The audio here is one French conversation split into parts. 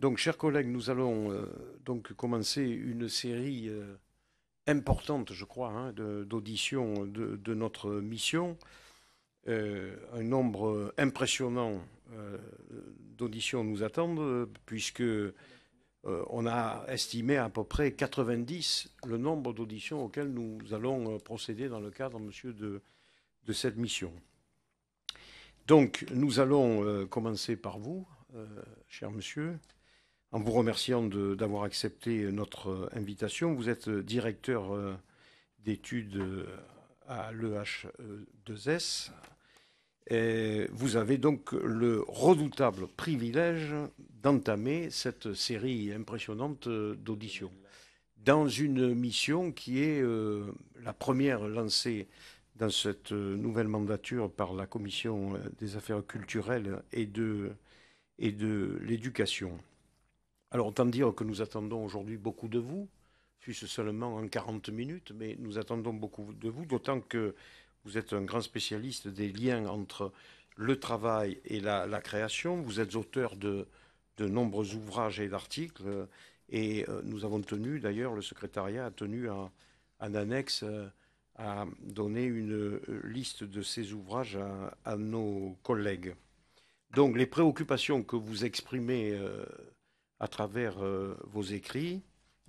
Donc, chers collègues, nous allons euh, donc commencer une série euh, importante, je crois, hein, d'auditions de, notre mission. Euh, un nombre impressionnant d'auditions nous attendent, puisque on a estimé à peu près 90 le nombre d'auditions auxquelles nous allons procéder dans le cadre, monsieur, de, de cette mission. Donc, nous allons commencer par vous, cher monsieur en vous remerciant d'avoir accepté notre euh, invitation. Vous êtes euh, directeur euh, d'études à l'EH2S. E et vous avez donc le redoutable privilège d'entamer cette série impressionnante d'auditions dans une mission qui est la première lancée dans cette nouvelle mandature par la Commission des affaires culturelles et de, et de l'éducation. Alors, autant dire que nous attendons aujourd'hui beaucoup de vous, fût-ce seulement en 40 minutes, mais nous attendons beaucoup de vous, d'autant que vous êtes un grand spécialiste des liens entre le travail et la, création. Vous êtes auteur de, de nombreux ouvrages et d'articles, et euh, nous avons tenu, d'ailleurs, le secrétariat a tenu un annexe euh, à donner une euh, liste de ces ouvrages à, nos collègues. Donc les préoccupations que vous exprimez à travers euh, vos écrits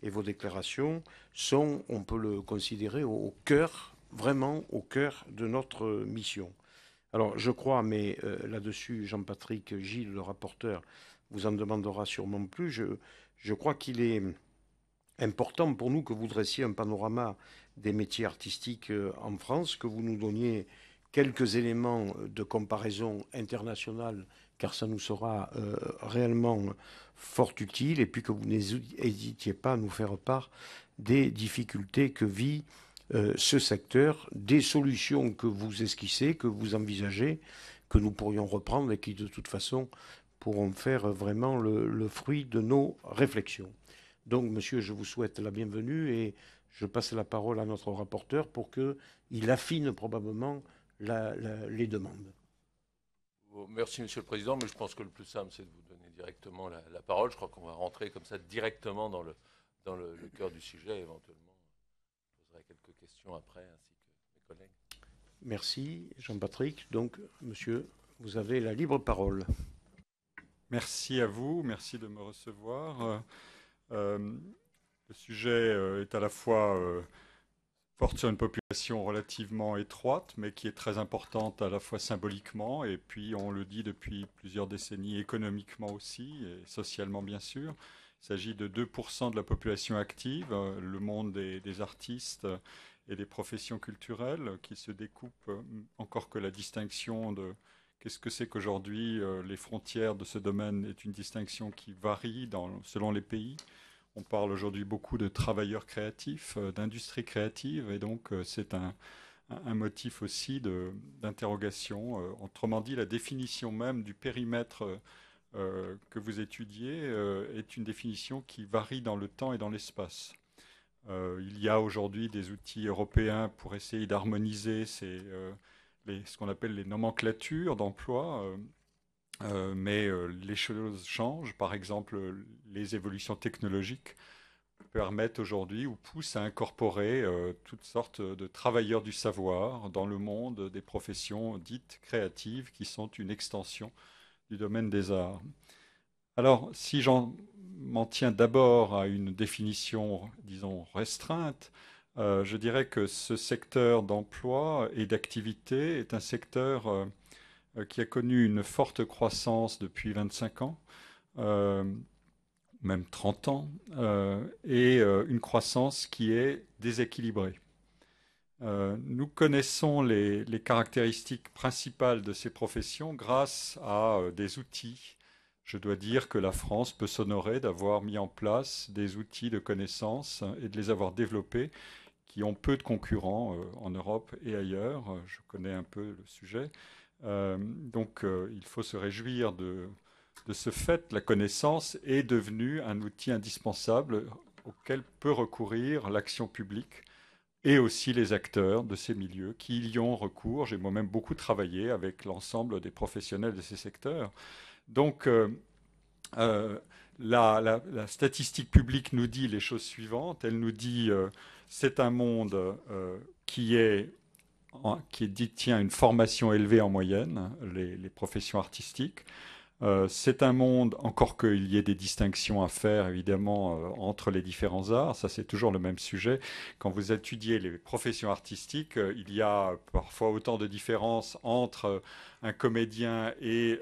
et vos déclarations, sont, on peut le considérer, au, cœur, vraiment au cœur de notre mission. Alors, je crois, mais euh, là-dessus, Jean-Patrick Gilles, le rapporteur, vous en demandera sûrement plus. Je, je crois qu'il est important pour nous que vous dressiez un panorama des métiers artistiques euh, en France, que vous nous donniez quelques éléments de comparaison internationale car ça nous sera euh, réellement euh, fort utile, et puis que vous n'hésitiez pas à nous faire part des difficultés que vit euh, ce secteur, des solutions que vous esquissez, que vous envisagez, que nous pourrions reprendre et qui de toute façon pourront faire vraiment le, fruit de nos réflexions. Donc, monsieur, je vous souhaite la bienvenue et je passe la parole à notre rapporteur pour qu'il affine probablement les demandes merci, Monsieur le Président, mais je pense que le plus simple, c'est de vous donner directement la, parole. Je crois qu'on va rentrer comme ça directement dans le, cœur du sujet. Éventuellement, je poserai quelques questions après, ainsi que mes collègues. Merci, Jean-Patrick. Donc, monsieur, vous avez la libre parole. Merci à vous, merci de me recevoir. Euh, euh, le sujet euh, est à la fois porte sur une population relativement étroite, mais qui est très importante à la fois symboliquement, et puis on le dit depuis plusieurs décennies économiquement aussi, et socialement bien sûr. Il s'agit de 2% de la population active, le monde des, artistes et des professions culturelles qui se découpe euh, encore que la distinction de qu'est-ce que c'est qu'aujourd'hui euh, les frontières de ce domaine est une distinction qui varie selon les pays. On parle aujourd'hui beaucoup de travailleurs créatifs, euh, d'industries créatives, et donc euh, c'est un, motif aussi d'interrogation. Euh, autrement dit, la définition même du périmètre que vous étudiez est une définition qui varie dans le temps et dans l'espace. il y a aujourd'hui des outils européens pour essayer d'harmoniser ce qu'on appelle les nomenclatures d'emploi. Euh, mais euh, les choses changent. Par exemple, les évolutions technologiques permettent aujourd'hui ou poussent à incorporer euh, toutes sortes de travailleurs du savoir dans le monde des professions dites créatives qui sont une extension du domaine des arts. Alors, si j'en m'en tiens d'abord à une définition, disons, restreinte, je dirais que ce secteur d'emploi et d'activité est un secteur euh, qui a connu une forte croissance depuis 25 ans, euh, même 30 ans, euh, et une croissance qui est déséquilibrée. nous connaissons les, caractéristiques principales de ces professions grâce à des outils. Je dois dire que la France peut s'honorer d'avoir mis en place des outils de connaissance et de les avoir développés qui ont peu de concurrents en Europe et ailleurs. Je connais un peu le sujet. Euh, donc euh, il faut se réjouir de, de ce fait. La connaissance est devenue un outil indispensable auquel peut recourir l'action publique et aussi les acteurs de ces milieux qui y ont recours. J'ai moi-même beaucoup travaillé avec l'ensemble des professionnels de ces secteurs. Donc, euh, la, statistique publique nous dit les choses suivantes. Elle nous dit que c'est un monde qui est qui détient une formation élevée en moyenne, les, les professions artistiques, euh, c'est un monde, encore qu'il y ait des distinctions à faire évidemment euh, entre les différents arts, ça c'est toujours le même sujet. Quand vous étudiez les professions artistiques, euh, il y a parfois autant de différences entre un comédien et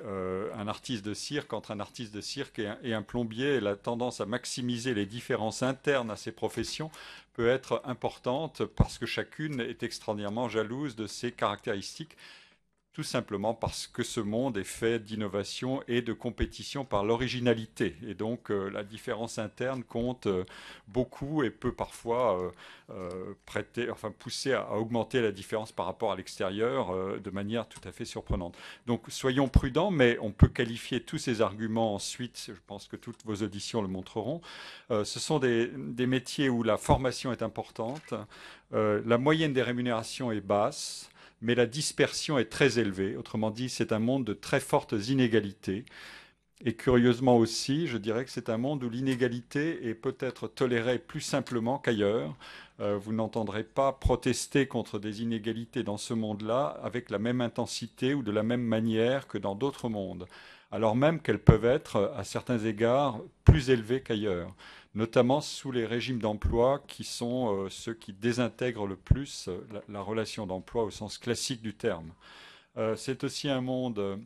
un artiste de cirque, entre un artiste de cirque et un, plombier. la tendance à maximiser les différences internes à ces professions peut être importante parce que chacune est extraordinairement jalouse de ses caractéristiques tout simplement parce que ce monde est fait d'innovation et de compétition par l'originalité. Et donc euh, la différence interne compte euh, beaucoup et peut parfois euh, prêter, enfin, pousser à, augmenter la différence par rapport à l'extérieur de manière tout à fait surprenante. Donc soyons prudents, mais on peut qualifier tous ces arguments ensuite, je pense que toutes vos auditions le montreront. ce sont des, métiers où la formation est importante, la moyenne des rémunérations est basse mais la dispersion est très élevée. Autrement dit, c'est un monde de très fortes inégalités. Et curieusement aussi, je dirais que c'est un monde où l'inégalité est peut-être tolérée plus simplement qu'ailleurs. Euh, vous n'entendrez pas protester contre des inégalités dans ce monde-là avec la même intensité ou de la même manière que dans d'autres mondes, alors même qu'elles peuvent être, à certains égards, plus élevées qu'ailleurs notamment sous les régimes d'emploi qui sont euh, ceux qui désintègrent le plus euh, la, relation d'emploi au sens classique du terme. Euh, c'est aussi un monde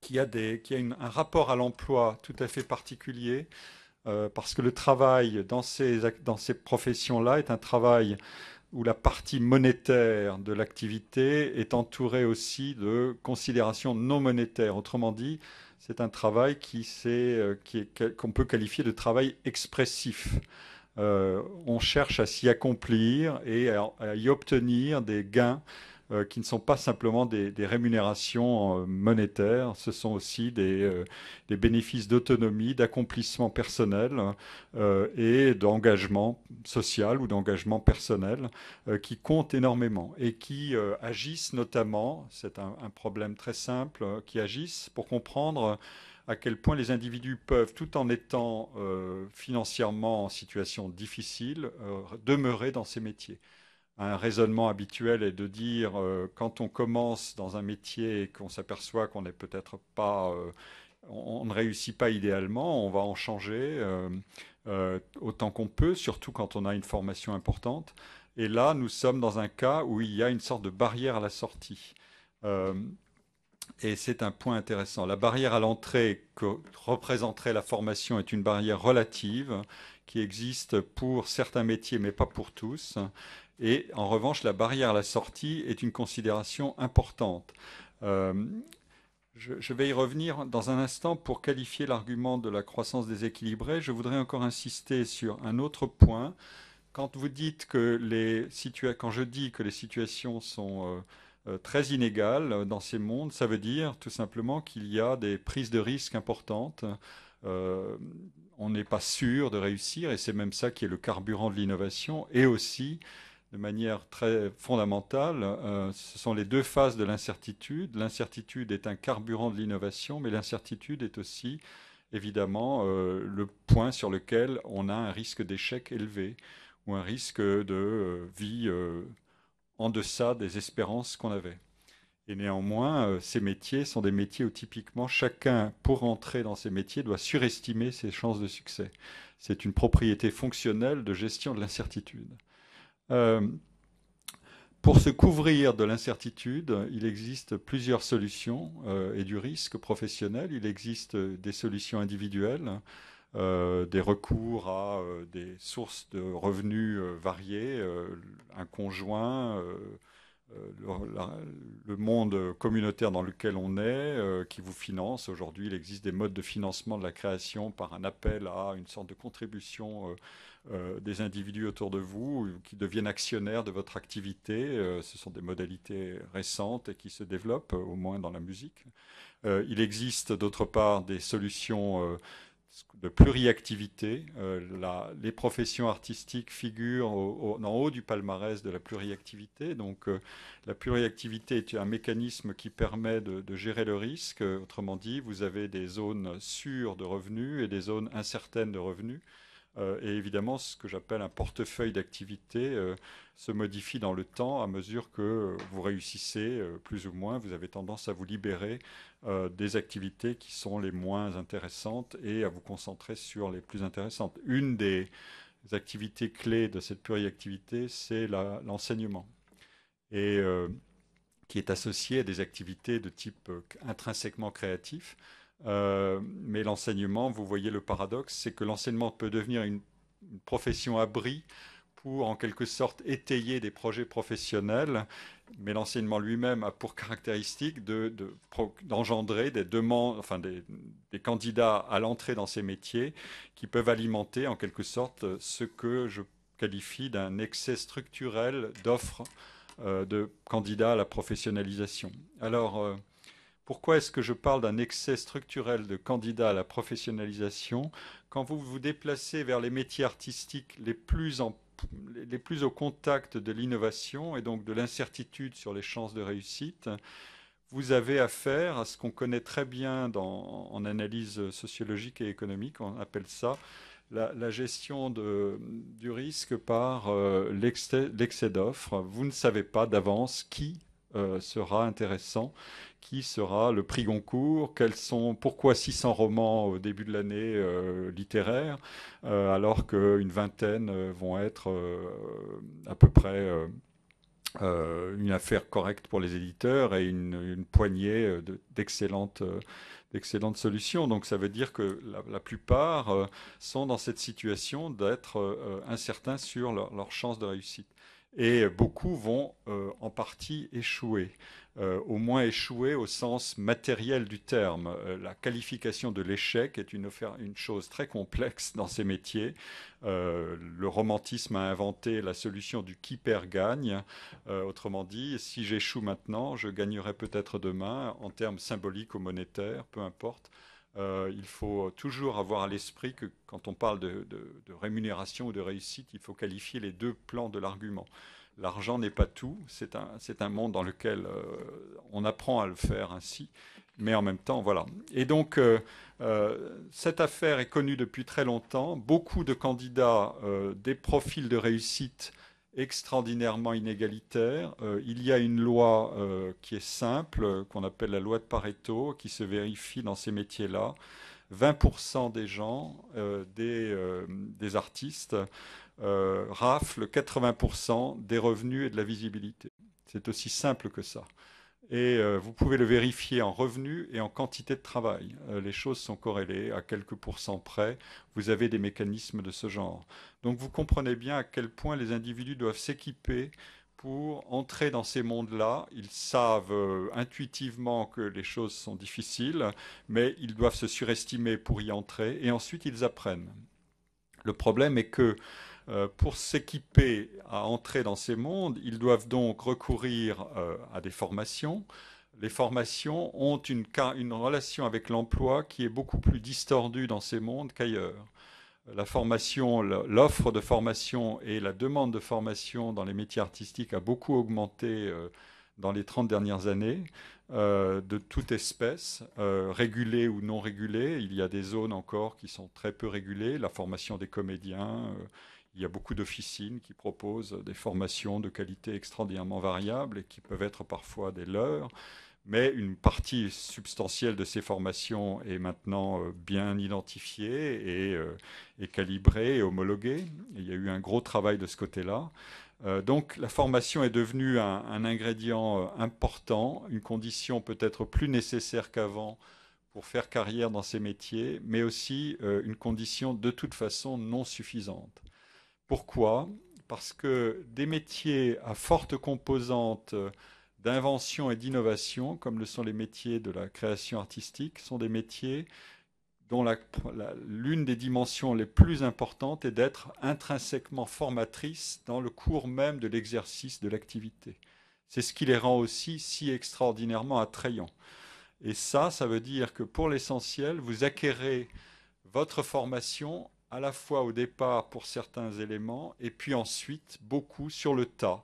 qui a, un rapport à l'emploi tout à fait particulier, parce que le travail dans ces, dans ces professions-là est un travail où la partie monétaire de l'activité est entourée aussi de considérations non monétaires. Autrement dit, c'est un travail qui euh, qu'on peut qualifier de travail expressif. Euh, on cherche à s'y accomplir et à, y obtenir des gains euh, qui ne sont pas simplement des, rémunérations euh, monétaires, ce sont aussi des, euh, bénéfices d'autonomie, d'accomplissement personnel et d'engagement social ou d'engagement personnel qui comptent énormément et qui agissent notamment, c'est un, problème très simple, qui agissent pour comprendre à quel point les individus peuvent, tout en étant financièrement en situation difficile, demeurer dans ces métiers un raisonnement habituel est de dire euh, quand on commence dans un métier et qu'on s'aperçoit qu'on n'est peut-être pas, euh, on, ne réussit pas idéalement, on va en changer euh, autant qu'on peut, surtout quand on a une formation importante. Et là, nous sommes dans un cas où il y a une sorte de barrière à la sortie. et c'est un point intéressant. La barrière à l'entrée que représenterait la formation est une barrière relative qui existe pour certains métiers, mais pas pour tous. Et en revanche, la barrière à la sortie est une considération importante. Euh, je, vais y revenir dans un instant pour qualifier l'argument de la croissance déséquilibrée. Je voudrais encore insister sur un autre point. Quand vous dites que quand je dis que les situations sont euh, euh, très inégales dans ces mondes. Ça veut dire tout simplement qu'il y a des prises de risques importantes. on n'est pas sûr de réussir et c'est même ça qui est le carburant de l'innovation et aussi de manière très fondamentale. Euh, ce sont les deux phases de l'incertitude. L'incertitude est un carburant de l'innovation, mais l'incertitude est aussi évidemment euh, le point sur lequel on a un risque d'échec élevé ou un risque de euh, vie en deçà des espérances qu'on avait. Et néanmoins, ces métiers sont des métiers où typiquement chacun, pour entrer dans ces métiers, doit surestimer ses chances de succès. C'est une propriété fonctionnelle de gestion de l'incertitude. Euh, pour se couvrir de l'incertitude, il existe plusieurs solutions euh, et du risque professionnel. Il existe des solutions individuelles, euh, des recours à des sources de revenus variées, un conjoint, le, le, monde communautaire dans lequel on est, qui vous finance. Aujourd'hui, il existe des modes de financement de la création par un appel à une sorte de contribution euh, des individus autour de vous qui deviennent actionnaires de votre activité. Euh, ce sont des modalités récentes et qui se développent, euh, au moins dans la musique. il existe d'autre part des solutions de pluriactivité. les professions artistiques figurent en haut du palmarès de la pluriactivité. Donc la pluriactivité est un mécanisme qui permet de gérer le risque. Autrement dit, vous avez des zones sûres de revenus et des zones incertaines de revenus. Euh, et évidemment, ce que j'appelle un portefeuille d'activités euh, se modifie dans le temps à mesure que vous réussissez euh, plus ou moins. Vous avez tendance à vous libérer des activités qui sont les moins intéressantes et à vous concentrer sur les plus intéressantes. Une des activités clés de cette pluriactivité, c'est l'enseignement. Et qui est associé à des activités de type intrinsèquement créatif. Euh, mais l'enseignement, vous voyez le paradoxe, c'est que l'enseignement peut devenir une, profession abri pour en quelque sorte étayer des projets professionnels, mais l'enseignement lui-même a pour caractéristique d'engendrer des demandes, enfin des, candidats à l'entrée dans ces métiers qui peuvent alimenter en quelque sorte ce que je qualifie d'un excès structurel d'offres euh, de candidats à la professionnalisation. Alors, euh, pourquoi est-ce que je parle d'un excès structurel de candidats à la professionnalisation quand vous vous déplacez vers les métiers artistiques les plus, au contact de l'innovation et donc de l'incertitude sur les chances de réussite vous avez affaire à ce qu'on connaît très bien en analyse sociologique et économique, on appelle ça la, gestion du risque par euh, l'excès d'offres. Vous ne savez pas d'avance qui euh, sera intéressant qui sera le prix Goncourt, quels sont, pourquoi 600 romans au début de l'année euh, littéraire, euh, alors qu'une vingtaine euh, vont être à peu près une affaire correcte pour les éditeurs et une, poignée d'excellentes d'excellentes solutions. Donc ça veut dire que la, plupart sont dans cette situation d'être incertains sur leur, chance de réussite. Et beaucoup vont en partie échouer. Euh, au moins échouer au sens matériel du terme. Euh, la qualification de l'échec est une, chose très complexe dans ces métiers. Euh, le romantisme a inventé la solution du qui perd gagne. autrement dit, si j'échoue maintenant, je gagnerai peut-être demain en termes symboliques ou monétaires, peu importe. il faut toujours avoir à l'esprit que quand on parle de, rémunération ou de réussite, il faut qualifier les deux plans de l'argument l'argent n'est pas tout. C'est un, un, monde dans lequel euh, on apprend à le faire ainsi, mais en même temps, voilà. Et donc, euh, euh, cette affaire est connue depuis très longtemps. Beaucoup de candidats, des profils de réussite extraordinairement inégalitaires. il y a une loi qui est simple, qu'on appelle la loi de Pareto, qui se vérifie dans ces métiers-là. 20% des gens, des, des artistes, euh, rafle 80% des revenus et de la visibilité. C'est aussi simple que ça. Et euh, vous pouvez le vérifier en revenus et en quantité de travail. Euh, les choses sont corrélées à quelques pourcents près. Vous avez des mécanismes de ce genre. Donc vous comprenez bien à quel point les individus doivent s'équiper pour entrer dans ces mondes-là. Ils savent euh, intuitivement que les choses sont difficiles, mais ils doivent se surestimer pour y entrer et ensuite ils apprennent. Le problème est que euh, pour s'équiper à entrer dans ces mondes, ils doivent donc recourir euh, à des formations. Les formations ont une, relation avec l'emploi qui est beaucoup plus distordue dans ces mondes qu'ailleurs la formation, l'offre de formation et la demande de formation dans les métiers artistiques a beaucoup augmenté euh, dans les 30 dernières années, de toute espèce, régulée ou non régulée. Il y a des zones encore qui sont très peu régulées, la formation des comédiens, il y a beaucoup d'officines qui proposent des formations de qualité extraordinairement variable et qui peuvent être parfois des leurs. Mais une partie substantielle de ces formations est maintenant euh, bien identifiée euh, et, calibrée et homologuée. il y a eu un gros travail de ce côté-là. Euh, donc la formation est devenue un, ingrédient important, une condition peut-être plus nécessaire qu'avant pour faire carrière dans ces métiers, mais aussi une condition de toute façon non suffisante. Pourquoi Parce que des métiers à forte composante d'invention et d'innovation, comme le sont les métiers de la création artistique, sont des métiers dont l'une des dimensions les plus importantes est d'être intrinsèquement formatrice dans le cours même de l'exercice de l'activité. C'est ce qui les rend aussi si extraordinairement attrayants. Et ça, ça veut dire que pour l'essentiel, vous acquérez votre formation à la fois au départ pour certains éléments et puis ensuite beaucoup sur le tas.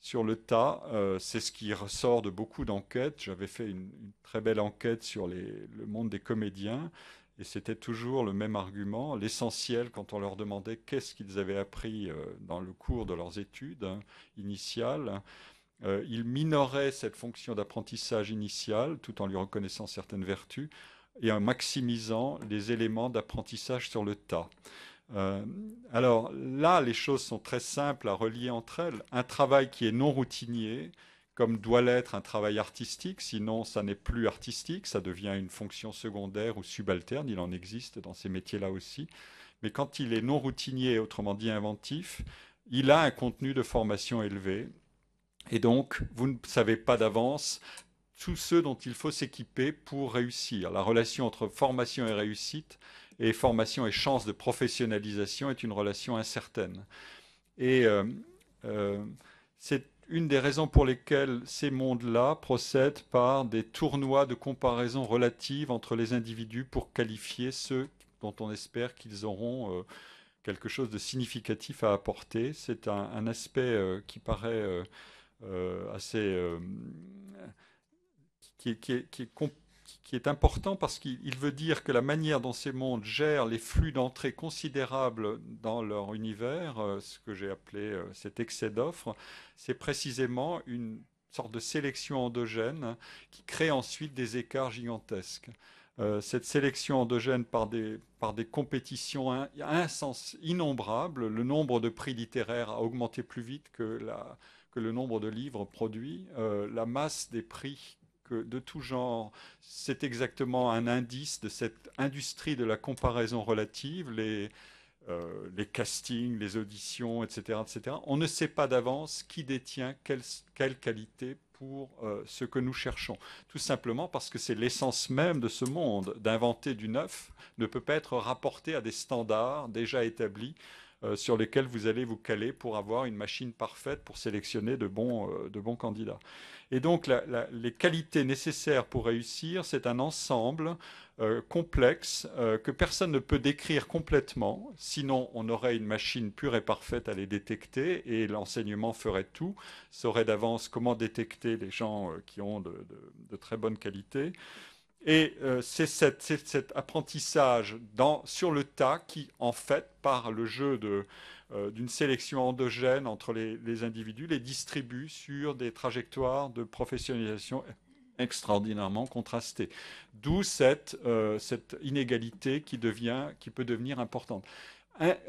Sur le tas, euh, c'est ce qui ressort de beaucoup d'enquêtes. J'avais fait une, très belle enquête sur le monde des comédiens et c'était toujours le même argument. L'essentiel, quand on leur demandait qu'est-ce qu'ils avaient appris euh, dans le cours de leurs études hein, initiales, euh, ils minoraient cette fonction d'apprentissage initial tout en lui reconnaissant certaines vertus et en maximisant les éléments d'apprentissage sur le tas. Euh, alors là, les choses sont très simples à relier entre elles. Un travail qui est non routinier, comme doit l'être un travail artistique, sinon ça n'est plus artistique, ça devient une fonction secondaire ou subalterne, il en existe dans ces métiers-là aussi. Mais quand il est non routinier, autrement dit inventif, il a un contenu de formation élevé. Et donc, vous ne savez pas d'avance tous ceux dont il faut s'équiper pour réussir. La relation entre formation et réussite et formation et chance de professionnalisation est une relation incertaine. Et euh, euh, c'est une des raisons pour lesquelles ces mondes-là procèdent par des tournois de comparaison relative entre les individus pour qualifier ceux dont on espère qu'ils auront euh, quelque chose de significatif à apporter. C'est un, aspect qui paraît assez qui est, qui important parce qu'il veut dire que la manière dont ces mondes gèrent les flux d'entrée considérables dans leur univers, euh, ce que j'ai appelé euh, cet excès d'offres, c'est précisément une sorte de sélection endogène qui crée ensuite des écarts gigantesques. Euh, cette sélection endogène par des, par des compétitions un innombrables, le nombre de prix littéraires a augmenté plus vite que, la, que le nombre de livres produits, la masse des prix de tout genre. C'est exactement un indice de cette industrie de la comparaison relative, les, euh, castings, les auditions, etc., etc. On ne sait pas d'avance qui détient quelle, qualité pour euh, ce que nous cherchons. Tout simplement parce que c'est l'essence même de ce monde. D'inventer du neuf ne peut pas être rapporté à des standards déjà établis euh, sur lesquels vous allez vous caler pour avoir une machine parfaite pour sélectionner de bons, euh, candidats. Et donc, les qualités nécessaires pour réussir, c'est un ensemble euh, complexe que personne ne peut décrire complètement, sinon on aurait une machine pure et parfaite à les détecter et l'enseignement ferait tout, saurait d'avance comment détecter les gens qui ont de, très bonnes qualités. Et euh, c'est cet apprentissage sur le tas qui, en fait, par le jeu euh, d'une sélection endogène entre les, individus, les distribue sur des trajectoires de professionnalisation extraordinairement contrastées. D'où cette, euh, inégalité qui peut devenir importante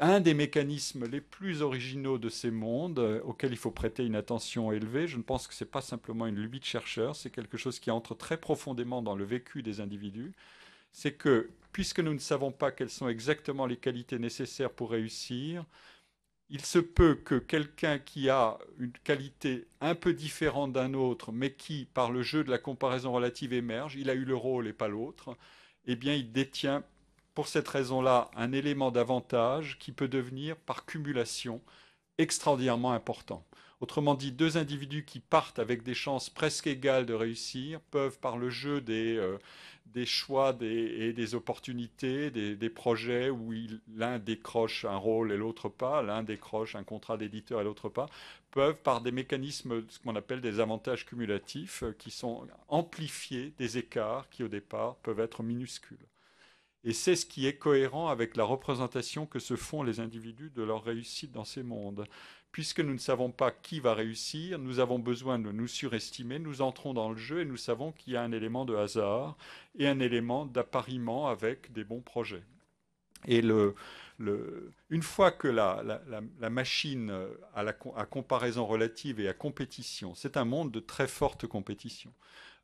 un, des mécanismes les plus originaux de ces mondes, euh, auxquels il faut prêter une attention élevée, je ne pense que ce n'est pas simplement une lubie de chercheur, c'est quelque chose qui entre très profondément dans le vécu des individus, c'est que puisque nous ne savons pas quelles sont exactement les qualités nécessaires pour réussir, il se peut que quelqu'un qui a une qualité un peu différente d'un autre, mais qui, par le jeu de la comparaison relative, émerge, il a eu le rôle et pas l'autre, eh bien, il détient pour cette raison-là un élément d'avantage qui peut devenir, par cumulation, extraordinairement important. Autrement dit, deux individus qui partent avec des chances presque égales de réussir peuvent, par le jeu des, euh, choix et des opportunités, des, des projets où l'un décroche un rôle et l'autre pas, l'un décroche un contrat d'éditeur et l'autre pas, peuvent, par des mécanismes, ce qu'on appelle des avantages cumulatifs, euh, qui sont amplifiés des écarts qui, au départ, peuvent être minuscules et c'est ce qui est cohérent avec la représentation que se font les individus de leur réussite dans ces mondes. Puisque nous ne savons pas qui va réussir, nous avons besoin de nous surestimer, nous entrons dans le jeu et nous savons qu'il y a un élément de hasard et un élément d'appariement avec des bons projets. Et une fois que la, la, machine à, comparaison relative et à compétition, c'est un monde de très forte compétition,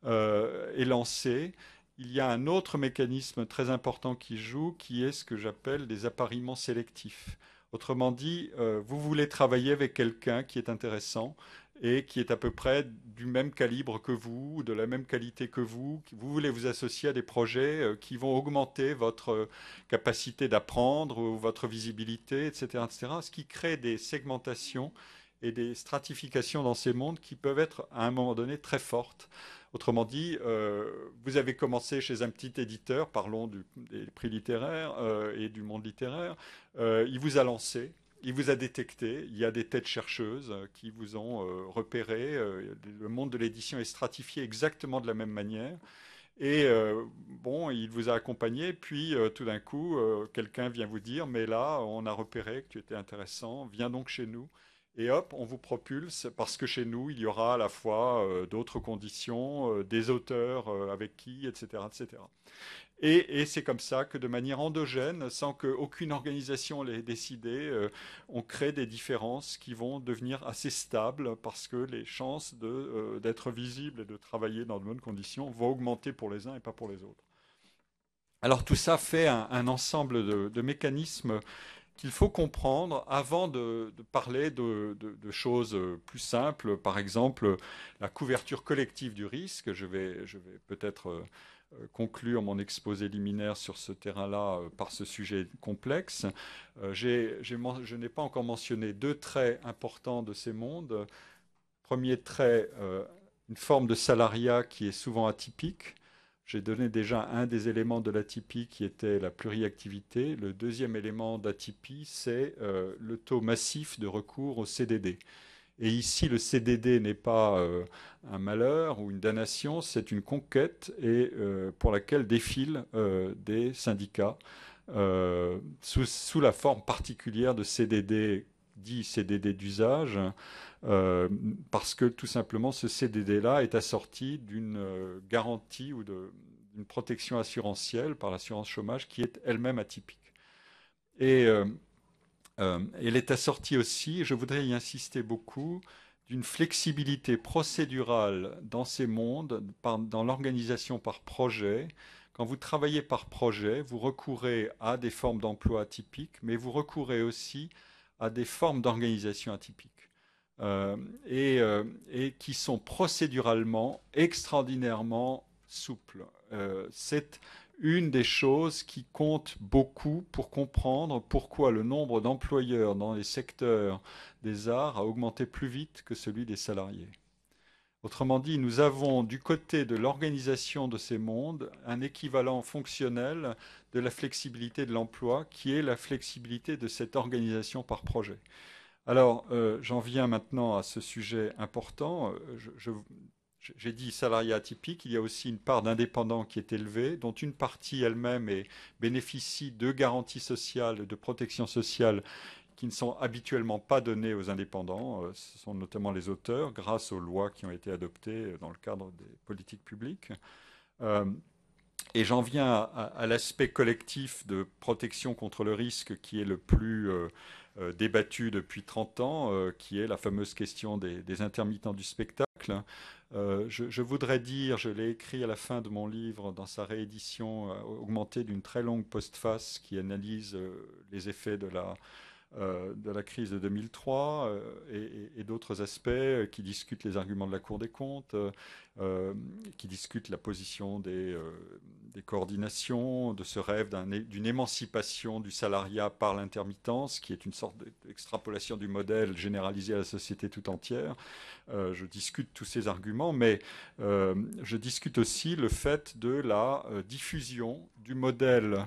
euh, est lancée, il y a un autre mécanisme très important qui joue, qui est ce que j'appelle des appariements sélectifs. Autrement dit, euh, vous voulez travailler avec quelqu'un qui est intéressant et qui est à peu près du même calibre que vous, de la même qualité que vous. Vous voulez vous associer à des projets euh, qui vont augmenter votre euh, capacité d'apprendre ou votre visibilité, etc., etc. Ce qui crée des segmentations et des stratifications dans ces mondes qui peuvent être à un moment donné très fortes. Autrement dit, euh, vous avez commencé chez un petit éditeur, parlons des prix littéraires euh, et du monde littéraire. Euh, il vous a lancé, il vous a détecté, il y a des têtes chercheuses qui vous ont repéré. le monde de l'édition est stratifié exactement de la même manière. Et bon, il vous a accompagné, puis tout d'un coup, quelqu'un vient vous dire, mais là, on a repéré que tu étais intéressant, viens donc chez nous et hop, on vous propulse parce que chez nous, il y aura à la fois euh, d'autres conditions, euh, des auteurs euh, avec qui, etc. etc. Et, c'est comme ça que de manière endogène, sans qu'aucune organisation les décidé, on crée des différences qui vont devenir assez stables parce que les chances d'être visibles et de travailler dans de bonnes conditions vont augmenter pour les uns et pas pour les autres. Alors tout ça fait un, ensemble de mécanismes qu'il faut comprendre avant de, parler de, choses plus simples, par exemple la couverture collective du risque. Je vais, peut-être euh, conclure mon exposé liminaire sur ce terrain-là euh, par ce sujet complexe. Euh, je n'ai pas encore mentionné deux traits importants de ces mondes. Premier trait, une forme de salariat qui est souvent atypique j'ai donné déjà un des éléments de l'atypie qui était la pluriactivité. Le deuxième élément d'atypie, c'est euh, le taux massif de recours au CDD. Et ici, le CDD n'est pas euh, un malheur ou une damnation, c'est une conquête et euh, pour laquelle défilent des syndicats sous la forme particulière de CDD dit CDD d'usage, euh, parce que tout simplement ce CDD-là est assorti d'une euh, garantie ou d'une protection assurantielle par l'assurance chômage qui est elle-même atypique. Et euh, elle est assortie aussi, je voudrais y insister beaucoup, d'une flexibilité procédurale dans ces mondes, dans l'organisation par projet. Quand vous travaillez par projet, vous recourez à des formes d'emploi atypiques, mais vous recourez aussi à des formes d'organisation atypiques. Euh, euh, et, qui sont procéduralement extraordinairement souples. Euh, c'est une des choses qui compte beaucoup pour comprendre pourquoi le nombre d'employeurs dans les secteurs des arts a augmenté plus vite que celui des salariés. Autrement dit, nous avons du côté de l'organisation de ces mondes un équivalent fonctionnel de la flexibilité de l'emploi qui est la flexibilité de cette organisation par projet. Alors, euh, j'en viens maintenant à ce sujet important. Euh, j'ai dit salariat atypique, il y a aussi une part d'indépendants qui est élevée, dont une partie elle-même bénéficie de garanties sociales, de protection sociale qui ne sont habituellement pas données aux indépendants. Euh, ce sont notamment les auteurs, grâce aux lois qui ont été adoptées dans le cadre des politiques publiques. et j'en viens à, l'aspect collectif de protection contre le risque qui est le plus, euh, débattu depuis 30 ans, euh, qui est la fameuse question des, intermittents du spectacle. Euh, je, je, voudrais dire, je l'ai écrit à la fin de mon livre dans sa réédition augmentée d'une très longue postface qui analyse les effets de la, euh, de la crise de 2003 euh, et, d'autres aspects euh, qui discutent les arguments de la Cour des comptes, qui discutent la position des, des coordinations, de ce rêve d'une émancipation du salariat par l'intermittence, qui est une sorte d'extrapolation du modèle généralisé à la société tout entière. je discute tous ces arguments, mais je discute aussi le fait de la diffusion du modèle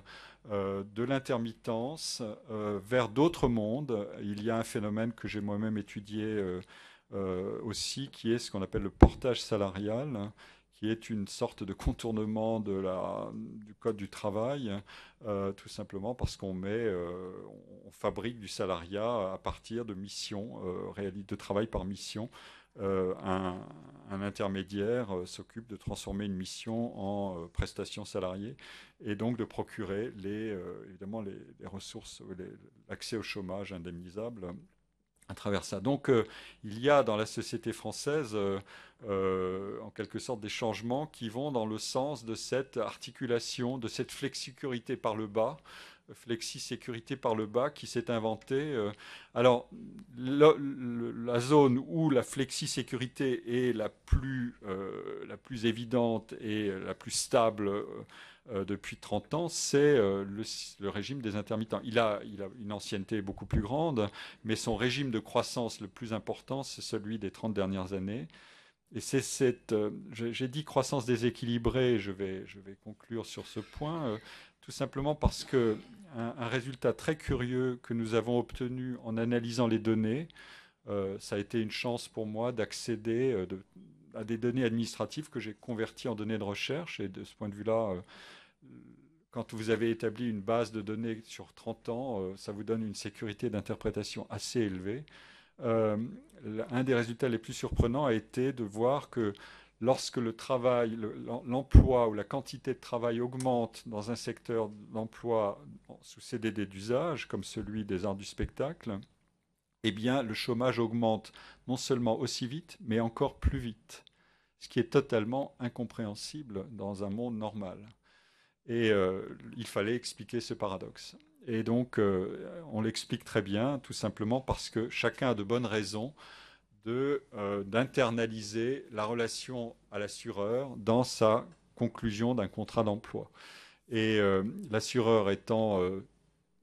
euh, de l'intermittence euh, vers d'autres mondes. Il y a un phénomène que j'ai moi-même étudié euh, aussi, qui est ce qu'on appelle le portage salarial hein, qui est une sorte de contournement du code du travail, tout simplement parce qu'on met, fabrique du salariat à partir de missions, de travail par mission, euh, un, intermédiaire euh, s'occupe de transformer une mission en euh, prestation salariée et donc de procurer les, évidemment les ressources, l'accès au chômage indemnisable à travers ça. Donc il y a dans la société française en quelque sorte des changements qui vont dans le sens de cette articulation, de cette flexicurité par le bas flexi-sécurité par le bas qui s'est inventé. Euh, alors, la zone où la flexi-sécurité est la plus, euh, la plus évidente et la plus stable euh, depuis 30 ans, c'est le, régime des intermittents. Il a, il a une ancienneté beaucoup plus grande, mais son régime de croissance le plus important, c'est celui des 30 dernières années. Et c'est cette, j'ai dit croissance déséquilibrée, je vais, je vais conclure sur ce point, tout simplement parce que un, résultat très curieux que nous avons obtenu en analysant les données. Euh, ça a été une chance pour moi d'accéder euh, à des données administratives que j'ai converties en données de recherche. Et de ce point de vue-là, euh, quand vous avez établi une base de données sur 30 ans, ça vous donne une sécurité d'interprétation assez élevée. un des résultats les plus surprenants a été de voir que lorsque le travail, l'emploi ou la quantité de travail augmente dans un secteur d'emploi sous CDD d'usage, comme celui des arts du spectacle, eh bien, le chômage augmente non seulement aussi vite, mais encore plus vite, ce qui est totalement incompréhensible dans un monde normal. Et euh, il fallait expliquer ce paradoxe. Et donc, euh, on l'explique très bien, tout simplement parce que chacun a de bonnes raisons euh, d'internaliser la relation à l'assureur dans sa conclusion d'un contrat d'emploi. Et euh, l'assureur étant euh,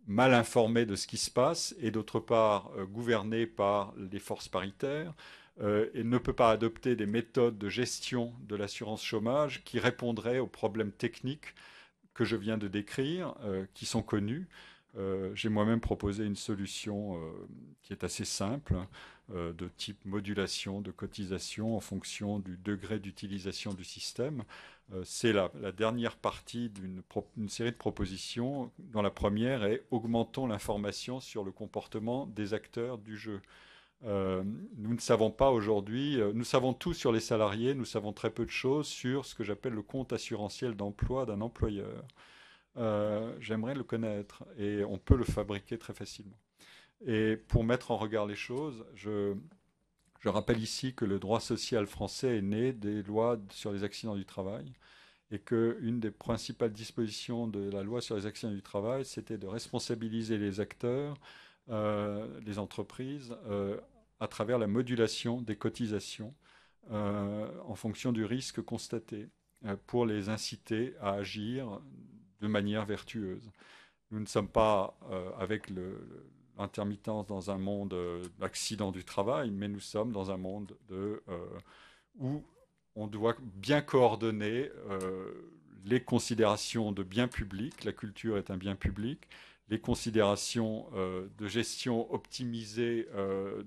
mal informé de ce qui se passe et d'autre part gouverné par les forces paritaires, il ne peut pas adopter des méthodes de gestion de l'assurance chômage qui répondraient aux problèmes techniques que je viens de décrire, qui sont connus. J'ai moi-même proposé une solution qui est assez simple. Euh, de type modulation, de cotisation en fonction du degré d'utilisation du système. Euh, c'est la, dernière partie d'une série de propositions dans la première est augmentons l'information sur le comportement des acteurs du jeu. Euh, nous ne savons pas aujourd'hui, nous savons tout sur les salariés, nous savons très peu de choses sur ce que j'appelle le compte assurantiel d'emploi d'un employeur. J'aimerais le connaître et on peut le fabriquer très facilement. Et pour mettre en regard les choses, je, je rappelle ici que le droit social français est né des lois sur les accidents du travail et qu'une des principales dispositions de la loi sur les accidents du travail, c'était de responsabiliser les acteurs, euh, les entreprises, euh, à travers la modulation des cotisations euh, en fonction du risque constaté, pour les inciter à agir de manière vertueuse. Nous ne sommes pas avec le intermittence dans un monde d'accident euh, du travail, mais nous sommes dans un monde euh, où on doit bien coordonner euh, les considérations de bien public, la culture est un bien public, les considérations de gestion optimisée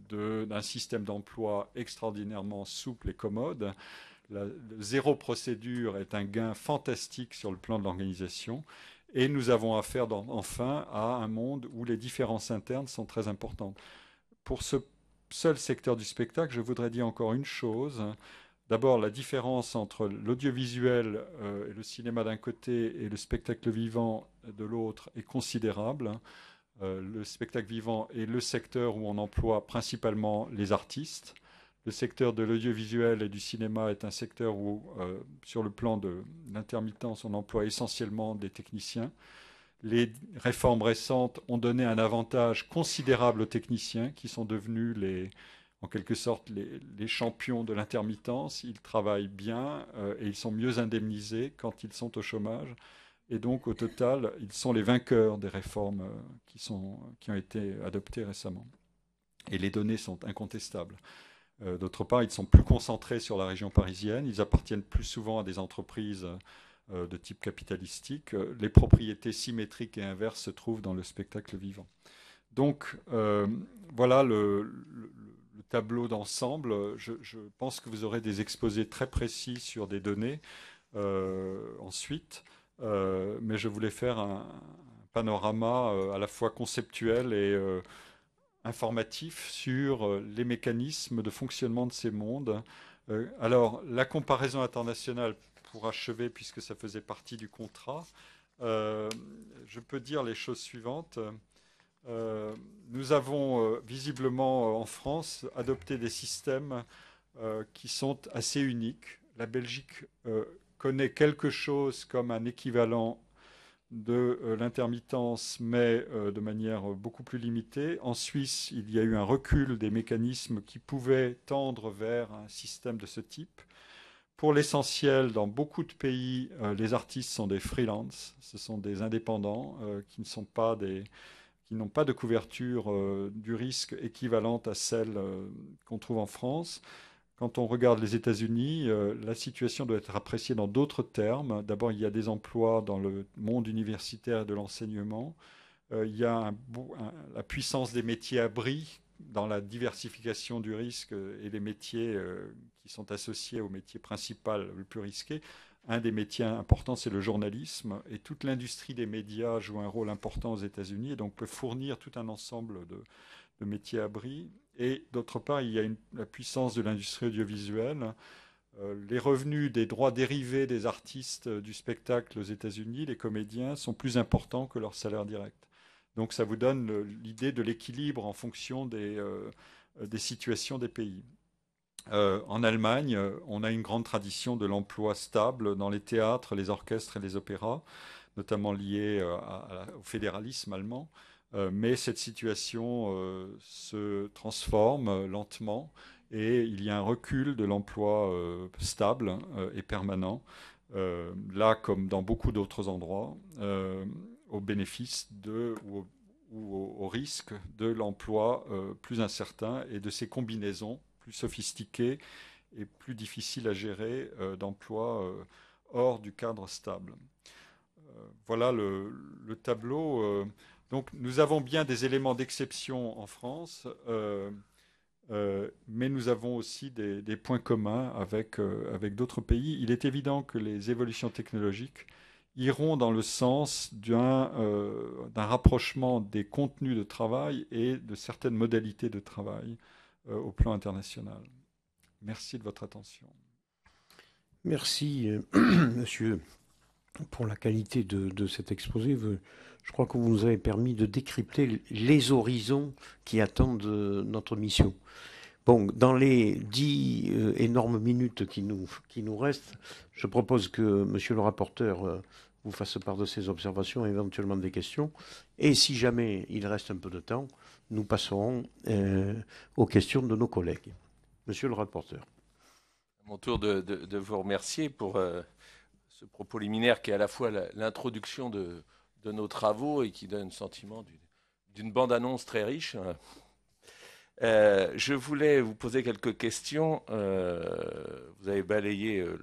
d'un système d'emploi extraordinairement souple et commode. La, zéro procédure est un gain fantastique sur le plan de l'organisation et nous avons affaire enfin à un monde où les différences internes sont très importantes. Pour ce seul secteur du spectacle, je voudrais dire encore une chose. D'abord, la différence entre l'audiovisuel euh, et le cinéma d'un côté et le spectacle vivant de l'autre est considérable. Euh, le spectacle vivant est le secteur où on emploie principalement les artistes le secteur de l'audiovisuel et du cinéma est un secteur où, euh, sur le plan de l'intermittence, on emploie essentiellement des techniciens. Les réformes récentes ont donné un avantage considérable aux techniciens qui sont devenus les, en quelque sorte les, champions de l'intermittence. Ils travaillent bien euh, et ils sont mieux indemnisés quand ils sont au chômage. Et donc, au total, ils sont les vainqueurs des réformes euh, qui ont été adoptées récemment. Et les données sont incontestables. Euh, d'autre part, ils sont plus concentrés sur la région parisienne, ils appartiennent plus souvent à des entreprises euh, de type capitalistique. Euh, les propriétés symétriques et inverses se trouvent dans le spectacle vivant. Donc voilà le, tableau d'ensemble. Je, pense que vous aurez des exposés très précis sur des données ensuite, mais je voulais faire un panorama à la fois conceptuel et informatif sur euh, les mécanismes de fonctionnement de ces mondes. Euh, alors, la comparaison internationale, pour achever, puisque ça faisait partie du contrat, euh, je peux dire les choses suivantes. nous avons visiblement en France adopté des systèmes qui sont assez uniques. La Belgique connaît quelque chose comme un équivalent de euh, l'intermittence, mais euh, de manière euh, beaucoup plus limitée. En Suisse, il y a eu un recul des mécanismes qui pouvaient tendre vers un système de ce type. Pour l'essentiel, dans beaucoup de pays, les artistes sont des freelances, ce sont des indépendants qui n'ont pas de couverture du risque équivalente à celle qu'on trouve en France. Quand on regarde les États-Unis, euh, la situation doit être appréciée dans d'autres termes. D'abord, il y a des emplois dans le monde universitaire et de l'enseignement. Euh, il y a la puissance des métiers abris dans la diversification du risque et les métiers euh, qui sont associés aux métiers principal le plus risqué. Un des métiers importants, c'est le journalisme, et toute l'industrie des médias joue un rôle important aux États-Unis et donc peut fournir tout un ensemble de métiers abris. Et d'autre part, il y a la puissance de l'industrie audiovisuelle. Euh, les revenus des droits dérivés des artistes euh, du spectacle aux États-Unis, les comédiens, sont plus importants que leur salaire direct. Donc ça vous donne l'idée de l'équilibre en fonction des, euh, des, situations des pays. en Allemagne, on a une grande tradition de l'emploi stable dans les théâtres, les orchestres et les opéras, notamment liés au fédéralisme allemand. Euh, mais cette situation euh, se transforme lentement et il y a un recul de l'emploi euh, stable et permanent, là comme dans beaucoup d'autres endroits, au bénéfice de ou au, risque de l'emploi plus incertain et de ces combinaisons plus sophistiquées et plus difficiles à gérer d'emplois hors du cadre stable. voilà le tableau. Donc nous avons bien des éléments d'exception en France, euh, euh, mais nous avons aussi des, points communs avec, euh, avec d'autres pays. Il est évident que les évolutions technologiques iront dans le sens d'un rapprochement des contenus de travail et de certaines modalités de travail au plan international. Merci de votre attention. Merci, monsieur pour la qualité de, cet exposé. Je crois que vous nous avez permis de décrypter les horizons qui attendent euh, notre mission. Bon, dans les dix euh, énormes minutes qui nous, qui nous restent, je propose que Monsieur le rapporteur euh, vous fasse part de ses observations, éventuellement des questions. Et si jamais il reste un peu de temps, nous passerons aux questions de nos collègues. Monsieur le rapporteur. Mon tour de vous remercier pour ce propos liminaire qui est à la fois l'introduction de, nos travaux et qui donne le sentiment d'une bande-annonce très riche. Euh, je voulais vous poser quelques questions. Euh, vous avez balayé euh,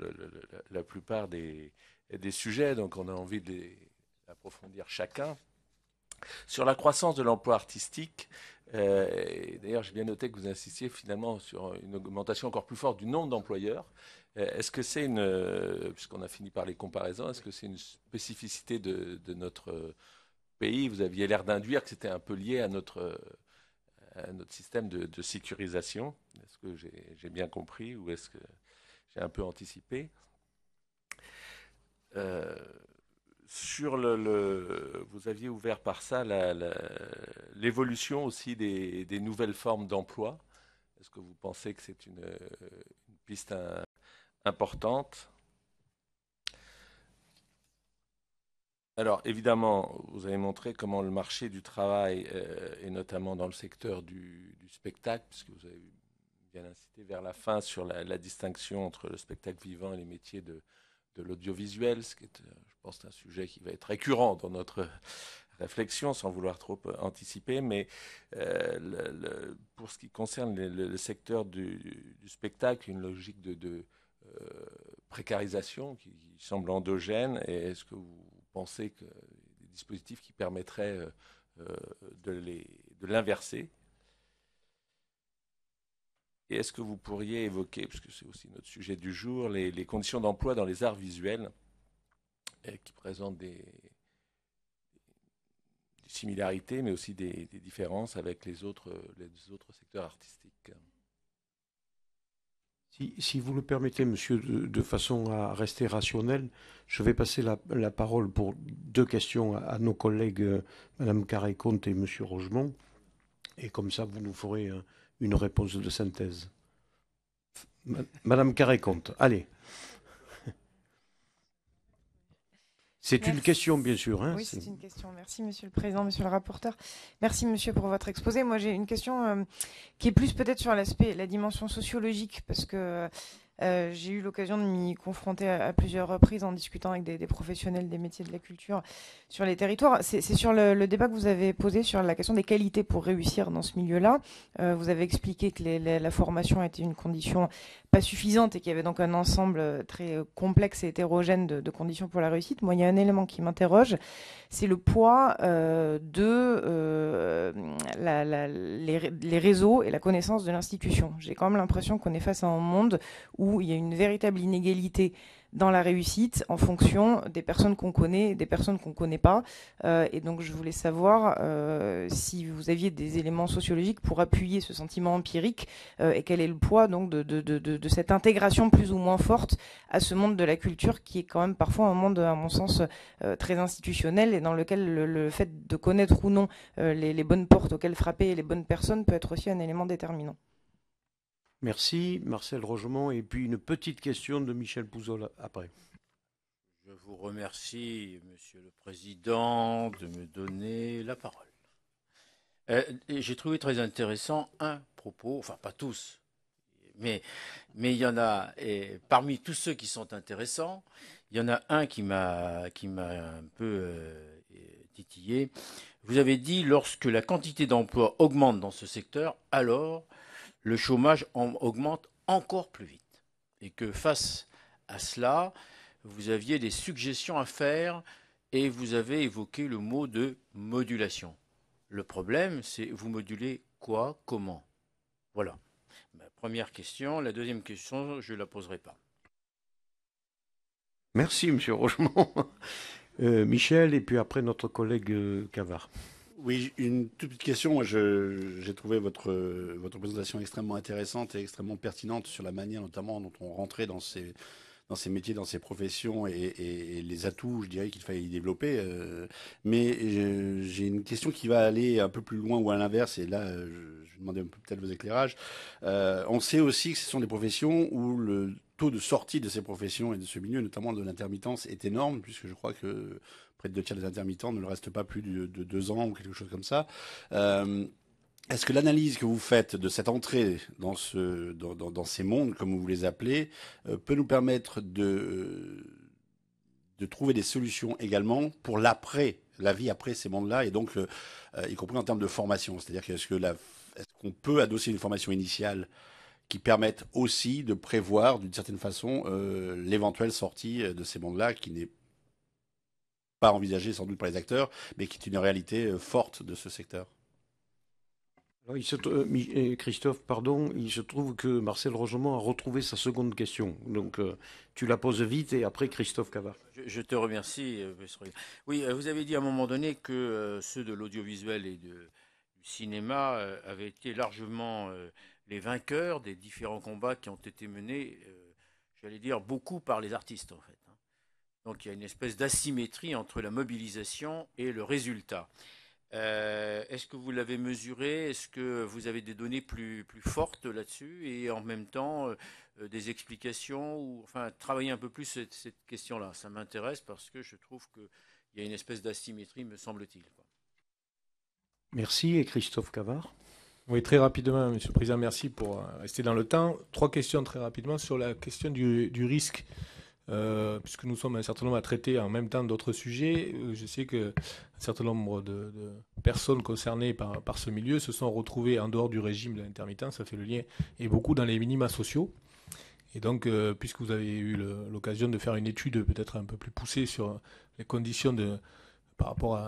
la plupart des, des, sujets, donc on a envie de les approfondir chacun. Sur la croissance de l'emploi artistique, euh, d'ailleurs, j'ai bien noté que vous insistiez finalement sur une augmentation encore plus forte du nombre d'employeurs. Euh, est-ce que c'est une, euh, puisqu'on a fini par les comparaisons, est-ce que c'est une spécificité de, notre pays Vous aviez l'air d'induire que c'était un peu lié à notre, notre système de, sécurisation. Est-ce que j'ai bien compris ou est-ce que j'ai un peu anticipé sur le, vous aviez ouvert par ça l'évolution aussi des, nouvelles formes d'emploi. Est-ce que vous pensez que c'est une, piste importante Alors évidemment, vous avez montré comment le marché du travail, est euh, et notamment dans le secteur du, spectacle, puisque vous avez bien incité vers la fin sur la distinction entre le spectacle vivant et les métiers de, de l'audiovisuel, ce qui est, euh, je pense, un sujet qui va être récurrent dans notre réflexion, sans vouloir trop euh, anticiper, mais euh, pour ce qui concerne le, secteur du, spectacle, une logique de, précarisation qui, semble endogène, est-ce que vous pensez que des dispositifs qui permettraient de l'inverser et est-ce que vous pourriez évoquer, puisque c'est aussi notre sujet du jour, les, conditions d'emploi dans les arts visuels euh, qui présentent des, similarités, mais aussi des, différences avec les autres, les autres secteurs artistiques si, vous le permettez, monsieur, de, façon à rester rationnel, je vais passer la, parole pour deux questions à, nos collègues, euh, Madame Carré-Comte et Monsieur Rogemont. Et comme ça, vous nous ferez une réponse de synthèse. Madame Carré comte Allez. C'est une question, bien sûr. Hein, oui, c'est une question. Merci, Monsieur le Président, Monsieur le rapporteur. Merci, Monsieur, pour votre exposé. Moi, j'ai une question euh, qui est plus peut-être sur l'aspect, la dimension sociologique, parce que euh, j'ai eu l'occasion de m'y confronter à, plusieurs reprises en discutant avec des, professionnels des métiers de la culture sur les territoires. C'est sur le, débat que vous avez posé sur la question des qualités pour réussir dans ce milieu-là. Euh, vous avez expliqué que la formation était une condition pas suffisante et qu'il y avait donc un ensemble euh, très complexe et hétérogène de, conditions pour la réussite. Moi, il y a un élément qui m'interroge, c'est le poids de les réseaux et la connaissance de l'institution. J'ai quand même l'impression qu'on est face à un monde où où il y a une véritable inégalité dans la réussite en fonction des personnes qu'on connaît et des personnes qu'on ne connaît pas. Euh, et donc je voulais savoir euh, si vous aviez des éléments sociologiques pour appuyer ce sentiment empirique euh, et quel est le poids donc de, cette intégration plus ou moins forte à ce monde de la culture qui est quand même parfois un monde, à mon sens, très institutionnel et dans lequel le, fait de connaître ou non les, bonnes portes auxquelles frapper les bonnes personnes peut être aussi un élément déterminant. Merci, Marcel Rogemont. Et puis une petite question de Michel Pouzol après. Je vous remercie, Monsieur le Président, de me donner la parole. Euh, j'ai trouvé très intéressant un propos, enfin pas tous, mais, mais il y en a, parmi tous ceux qui sont intéressants, il y en a un qui m'a un peu euh, titillé. Vous avez dit, lorsque la quantité d'emplois augmente dans ce secteur, alors le chômage augmente encore plus vite. Et que face à cela, vous aviez des suggestions à faire et vous avez évoqué le mot de modulation. Le problème, c'est vous modulez quoi, comment Voilà. Ma première question. La deuxième question, je ne la poserai pas. Merci, Monsieur Rochemont. Euh, Michel, et puis après notre collègue euh, Cavard. Oui, une toute petite question. j'ai trouvé votre, votre présentation extrêmement intéressante et extrêmement pertinente sur la manière notamment dont on rentrait dans ces dans ces métiers, dans ces professions et, les atouts, je dirais, qu'il fallait y développer. Euh, mais j'ai une question qui va aller un peu plus loin ou à l'inverse, et là, euh, je, vais demander peut-être vos éclairages. Euh, on sait aussi que ce sont des professions où le taux de sortie de ces professions et de ce milieu, notamment de l'intermittence, est énorme, puisque je crois que près de deux tiers des intermittents ne le restent pas plus de, deux ans ou quelque chose comme ça. Est-ce que l'analyse que vous faites de cette entrée dans, ces mondes, comme vous les appelez, euh, peut nous permettre euh, de, trouver des solutions également pour l'après, la vie après ces mondes-là, et donc euh, y compris en termes de formation C'est-à-dire que est-ce qu'on peut adosser une formation initiale qui permette aussi de prévoir d'une certaine façon l'éventuelle sortie de ces mondes-là qui n'est pas envisagée sans doute par les acteurs, mais qui est une réalité forte de ce secteur euh, euh, Christophe, pardon, il se trouve que Marcel Rogemont a retrouvé sa seconde question. Donc, euh, tu la poses vite et après Christophe Cavard. Je, te remercie. Oui, vous avez dit à un moment donné que ceux de l'audiovisuel et du cinéma avaient été largement les vainqueurs des différents combats qui ont été menés, j'allais dire, beaucoup par les artistes, en fait. Hein. Donc, il y a une espèce d'asymétrie entre la mobilisation et le résultat. Euh, est-ce que vous l'avez mesuré Est-ce que vous avez des données plus, plus fortes là-dessus et en même temps euh, euh, des explications ou enfin travailler un peu plus cette, cette question-là Ça m'intéresse parce que je trouve qu'il y a une espèce d'asymétrie, me semble-t-il. Merci et Christophe Cavard. Oui, très rapidement, Monsieur le Président, merci pour rester dans le temps. Trois questions très rapidement sur la question du, du risque. Euh, puisque nous sommes un certain nombre à traiter en même temps d'autres sujets, euh, je sais qu'un certain nombre de, personnes concernées par, par, ce milieu se sont retrouvées en dehors du régime de l'intermittent, ça fait le lien, et beaucoup dans les minima sociaux. Et donc, euh, puisque vous avez eu l'occasion de faire une étude peut-être un peu plus poussée sur les conditions de, par rapport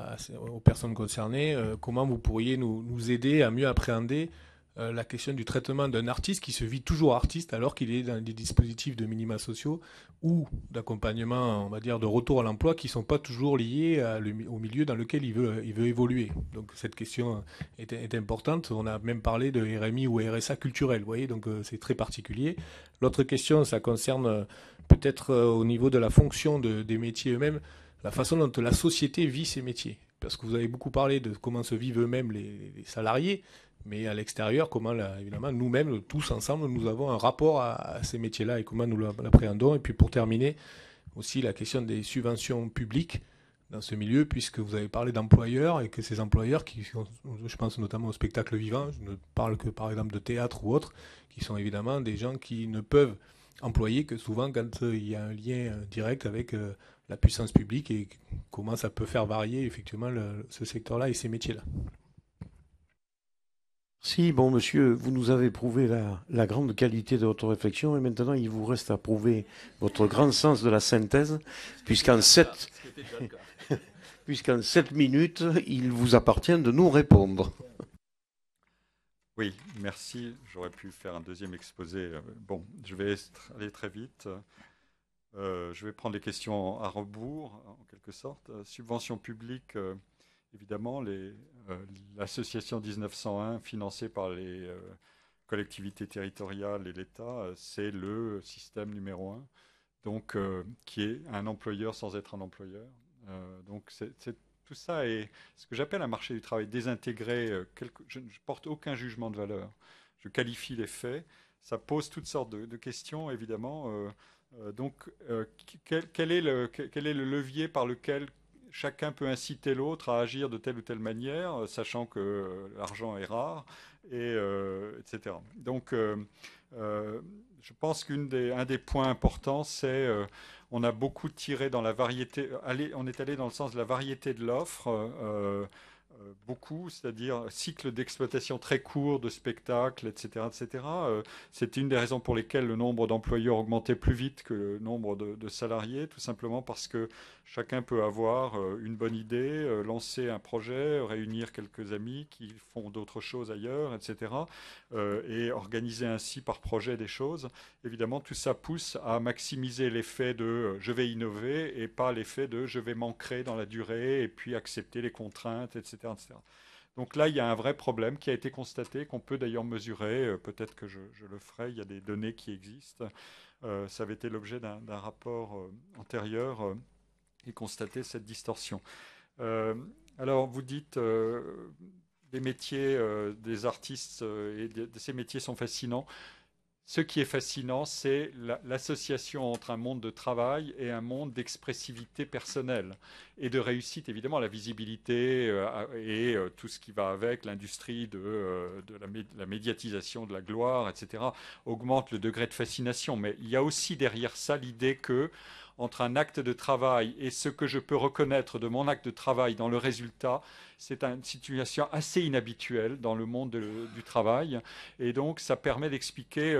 aux personnes concernées, comment vous pourriez nous, nous, aider à mieux appréhender euh, la question du traitement d'un artiste qui se vit toujours artiste alors qu'il est dans des dispositifs de minima sociaux ou d'accompagnement, on va dire, de retour à l'emploi qui ne sont pas toujours liés au milieu dans lequel il veut, il veut évoluer. Donc cette question est, importante. On a même parlé de RMI ou RSA culturel, vous voyez, donc euh, c'est très particulier. L'autre question, ça concerne euh, peut-être au niveau de la fonction des métiers eux-mêmes, la façon dont la société vit ses métiers parce que vous avez beaucoup parlé de comment se vivent eux-mêmes les, salariés, mais à l'extérieur, comment là, évidemment nous-mêmes, tous ensemble, nous avons un rapport à, ces métiers-là et comment nous l'appréhendons. Et puis pour terminer, aussi la question des subventions publiques dans ce milieu, puisque vous avez parlé d'employeurs et que ces employeurs, qui je pense notamment au spectacle vivant, je ne parle que par exemple de théâtre ou autre, qui sont évidemment des gens qui ne peuvent employer que souvent quand euh, il y a un lien euh, direct avec euh, la puissance publique et comment ça peut faire varier effectivement ce secteur-là et ces métiers-là. Si, bon monsieur, vous nous avez prouvé la, grande qualité de votre réflexion et maintenant il vous reste à prouver votre grand sens de la synthèse, puisqu'en sept, ah, minutes, il vous appartient de nous répondre. Oui, merci. J'aurais pu faire un deuxième exposé. Bon, je vais aller très vite. Euh, je vais prendre les questions à rebours, en quelque sorte. Subvention publique. Euh, évidemment, euh, l'association 1901, financée par les euh, collectivités territoriales et l'État, euh, c'est le système numéro un, donc qui est un employeur sans être un employeur. donc c'est tout ça est ce que j'appelle un marché du travail désintégré. je ne porte aucun jugement de valeur. Je qualifie les faits. Ça pose toutes sortes de, questions, évidemment. donc, quel, quel, est le, quel est le levier par lequel Chacun peut inciter l'autre à agir de telle ou telle manière, euh, sachant que euh, l'argent est rare, et, euh, etc. Donc, je pense qu'un des, un des points importants, c'est on a beaucoup tiré dans la variété, on est allé dans le sens de la variété de l'offre beaucoup, c'est-à-dire cycle d'exploitation très court de spectacles, etc. etc. c'est une des raisons pour lesquelles le nombre d'employeurs augmentait plus vite que le nombre de salariés, tout simplement parce que Chacun peut avoir euh, une bonne idée, euh, lancer un projet, réunir quelques amis qui font d'autres choses ailleurs, etc. Euh, et organiser ainsi par projet des choses. Évidemment, tout ça pousse à maximiser l'effet de je vais innover et pas l'effet de je vais m'ancrer dans la durée et puis accepter les contraintes, etc. etc. Donc là, il y a un vrai problème qui a été constaté, qu'on peut d'ailleurs mesurer. Peut-être que je, le ferai, il y a des données qui existent. ça avait été l'objet d'un rapport antérieur constater cette distorsion. Euh, alors, vous dites, des euh, les métiers euh, des artistes et de, ces métiers sont fascinants. Ce qui est fascinant, c'est l'association entre un monde de travail et un monde d'expressivité personnelle et de réussite, évidemment, la visibilité et tout ce qui va avec, l'industrie de, la, de la médiatisation de la gloire, etc., augmente le degré de fascination. Mais il y a aussi derrière ça l'idée que entre un acte de travail et ce que je peux reconnaître de mon acte de travail dans le résultat, c'est une situation assez inhabituelle dans le monde du travail. Et donc, ça permet d'expliquer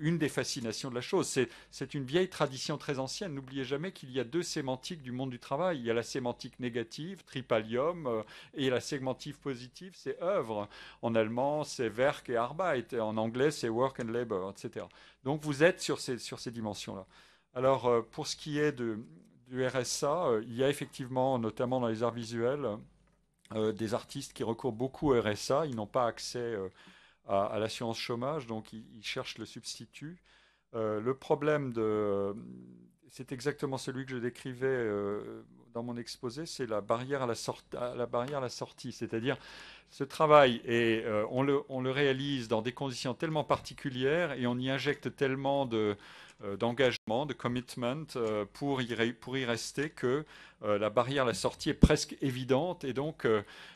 une des fascinations de la chose. C'est une vieille tradition très ancienne. N'oubliez jamais qu'il y a deux sémantiques du monde du travail. Il y a la sémantique négative, tripalium, euh, et la sémantique positive, c'est œuvre. En allemand, c'est Werk et Arbeit. En anglais, c'est Work and Labor, etc. Donc, vous êtes sur ces dimensions-là. Alors, euh, pour ce qui est du RSA, euh, il y a effectivement, notamment dans les arts visuels, euh, des artistes qui recourent beaucoup au RSA. Ils n'ont pas accès à, l'assurance chômage, donc ils, cherchent le substitut. le problème de, c'est exactement celui que je décrivais dans mon exposé, c'est la barrière à la, sortie, c'est-à-dire ce travail et on, le, réalise dans des conditions tellement particulières et on y injecte tellement de, euh, d'engagement, de commitment euh, pour, y, pour y rester que euh, la barrière à la sortie est presque évidente et donc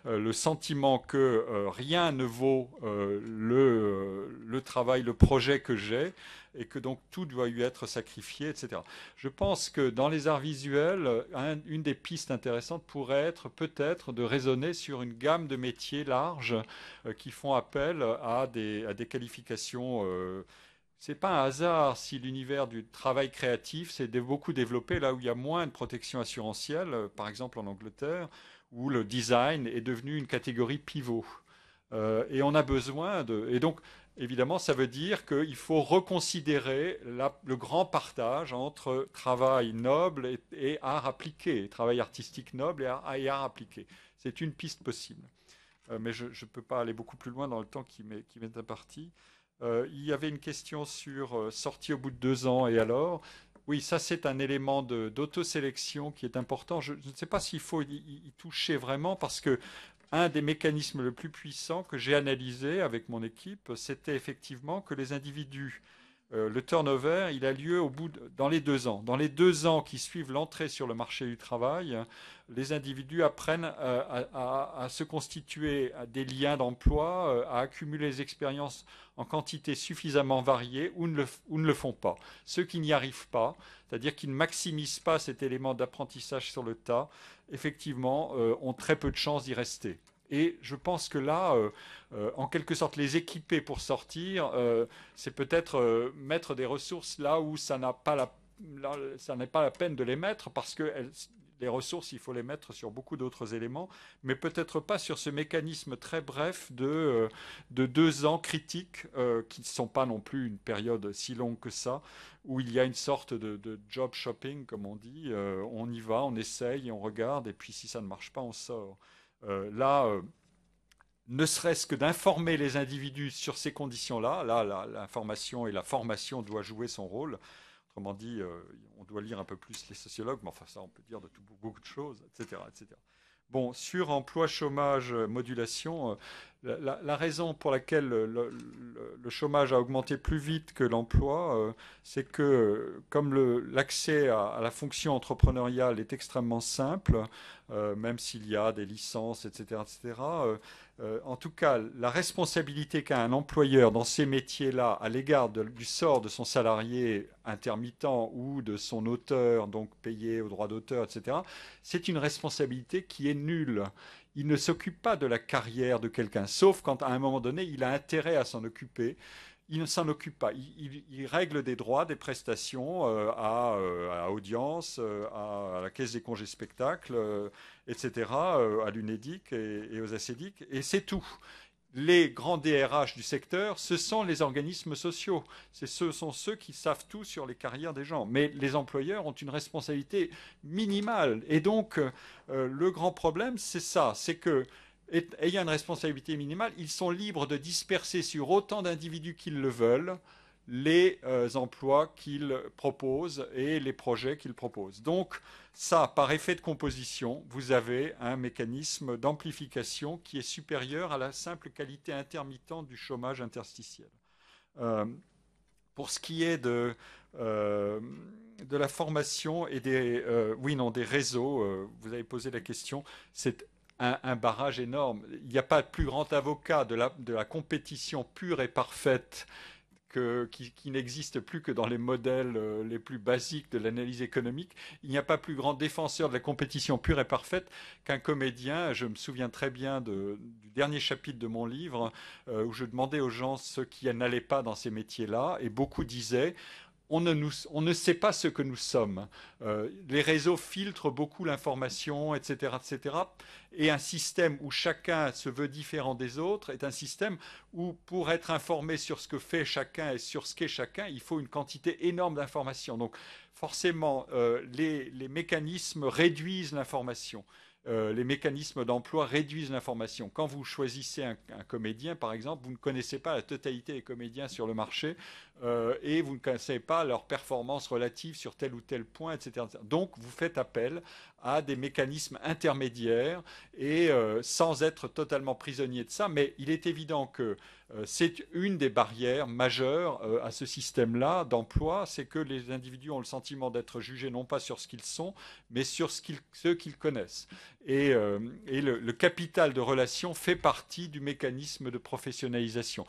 le sentiment que rien ne vaut le, le travail, le projet que j'ai et que donc tout doit lui être sacrifié, etc. Je pense que dans les arts visuels, une des pistes intéressantes pourrait être peut-être de raisonner sur une gamme de métiers larges qui font appel à des, à des qualifications c'est pas un hasard si l'univers du travail créatif s'est beaucoup développé là où il y a moins de protection assurantielle, euh, par exemple en Angleterre, où le design est devenu une catégorie pivot. Euh, et on a besoin de. Et donc, évidemment, ça veut dire qu'il faut reconsidérer le grand partage entre travail noble et, art appliqué, travail artistique noble et art, appliqué. C'est une piste possible. Euh, mais je ne peux pas aller beaucoup plus loin dans le temps qui m'est imparti. Euh, il y avait une question sur euh, sortie au bout de deux ans et alors. Oui, ça c'est un élément d'autosélection qui est important. Je, ne sais pas s'il faut y, toucher vraiment parce que un des mécanismes le plus puissant que j'ai analysé avec mon équipe, c'était effectivement que les individus euh, le turnover, il a lieu au bout dans les deux ans. Dans les deux ans qui suivent l'entrée sur le marché du travail, les individus apprennent à, se constituer des liens d'emploi, euh, à accumuler les expériences en quantité suffisamment variée ou ne le, ou ne le font pas. Ceux qui n'y arrivent pas, c'est-à-dire qui ne maximisent pas cet élément d'apprentissage sur le tas, effectivement, euh, ont très peu de chances d'y rester. Et je pense que là, euh, euh, en quelque sorte, les équiper pour sortir, euh, c'est peut-être mettre des ressources là où ça n'est pas la peine de les mettre parce que les ressources, il faut les mettre sur beaucoup d'autres éléments, mais peut-être pas sur ce mécanisme très bref de, deux ans critiques, qui ne sont pas non plus une période si longue que ça, où il y a une sorte de, job shopping, comme on dit, on y va, on essaye, on regarde, et puis si ça ne marche pas, on sort. Euh, là, euh, ne serait-ce que d'informer les individus sur ces conditions-là, là, l'information et la formation doivent jouer son rôle. Autrement dit, euh, on doit lire un peu plus les sociologues, mais enfin ça, on peut dire de tout, beaucoup de choses, etc. etc. Bon, sur emploi, chômage, euh, modulation, euh, la, raison pour laquelle le, chômage a augmenté plus vite que l'emploi, euh, c'est que comme l'accès à, la fonction entrepreneuriale est extrêmement simple, même s'il y a des licences, etc., etc., euh, en tout cas, la responsabilité qu'a un employeur dans ces métiers-là à l'égard du sort de son salarié intermittent ou de son auteur, donc payé au droit d'auteur, etc., c'est une responsabilité qui est nulle. Il ne s'occupe pas de la carrière de quelqu'un, sauf quand à un moment donné, il a intérêt à s'en occuper. Ils ne s'en occupe pas. Il, règlent règle des droits, des prestations euh, à, euh, à, audience, euh, à, la caisse des congés spectacle, etc., à l'UNEDIC et, et, aux ACEDIC, et c'est tout. Les grands DRH du secteur, ce sont les organismes sociaux. Ce sont ceux qui savent tout sur les carrières des gens. Mais les employeurs ont une responsabilité minimale. Et donc, le grand problème, c'est ça. C'est que ayant une responsabilité minimale, ils sont libres de disperser sur autant d'individus qu'ils le veulent les euh, emplois qu'ils proposent et les projets qu'ils proposent. Donc ça, par effet de composition, vous avez un mécanisme d'amplification qui est supérieur à la simple qualité intermittente du chômage interstitiel. Euh, pour ce qui est de, euh, de la formation et des, oui, non, des réseaux, vous avez posé la question, c'est un, barrage énorme. Il n'y a pas de plus grand avocat de la, compétition pure et parfaite qui, n'existe plus que dans les modèles euh, les plus basiques de l'analyse économique. Il n'y a pas plus grand défenseur de la compétition pure et parfaite qu'un comédien. Je me souviens très bien du dernier chapitre de mon livre euh, où je demandais aux gens ce qui n'allait pas dans ces métiers-là et beaucoup disaient on ne, sait pas ce que nous sommes. Euh, les réseaux filtrent beaucoup l'information, etc., etc. Et un système où chacun se veut différent des autres est un système où, pour être informé sur ce que fait chacun et sur ce qu'est chacun, il faut une quantité énorme d'informations. Donc, forcément, euh, les mécanismes réduisent l'information. Euh, les mécanismes d'emploi réduisent l'information. Quand vous choisissez un, comédien, par exemple, vous ne connaissez pas la totalité des comédiens sur le marché euh, et vous ne connaissez pas leur performance relative sur tel ou tel point, etc. Donc, vous faites appel à des mécanismes intermédiaires et euh, sans être totalement prisonnier de ça. Mais il est évident que euh, c'est une des barrières majeures euh, à ce système-là d'emploi, c'est que les individus ont le sentiment d'être jugés non pas sur ce qu'ils sont, mais sur ce qu'ils, connaissent. Et, le, le capital de relation fait partie du mécanisme de professionnalisation.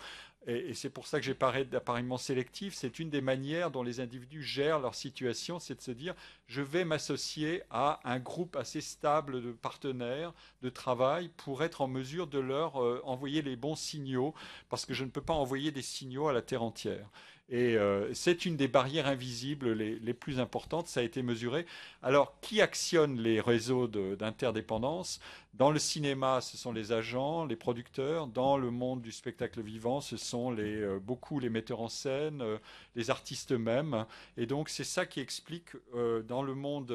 Et, c'est pour ça que j'ai parlé d'appareillement sélectif. C'est une des manières dont les individus gèrent leur situation, c'est de se dire, je vais m'associer à un groupe assez stable de partenaires de travail pour être en mesure de leur euh, envoyer les bons signaux, parce que je ne peux pas envoyer des signaux à la Terre entière. Et euh, c'est une des barrières invisibles les, plus importantes, ça a été mesuré. Alors, qui actionne les réseaux d'interdépendance Dans le cinéma, ce sont les agents, les producteurs. Dans le monde du spectacle vivant, ce sont euh, beaucoup les metteurs en scène, euh, les artistes eux-mêmes. Et donc, c'est ça qui explique dans le monde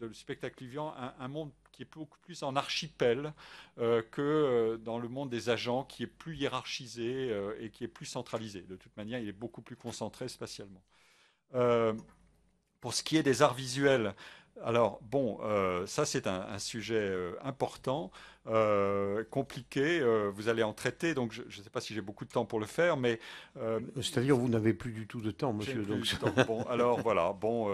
du spectacle vivant un monde qui est beaucoup plus en archipel euh, que euh, dans le monde des agents, qui est plus hiérarchisé euh, et qui est plus centralisé. De toute manière, il est beaucoup plus concentré spatialement. pour ce qui est des arts visuels, alors bon, ça c'est un, sujet important, compliqué. vous allez en traiter, donc je ne sais pas si j'ai beaucoup de temps pour le faire, mais c'est-à-dire vous n'avez plus du tout de temps, monsieur. donc... Bon, alors voilà, bon.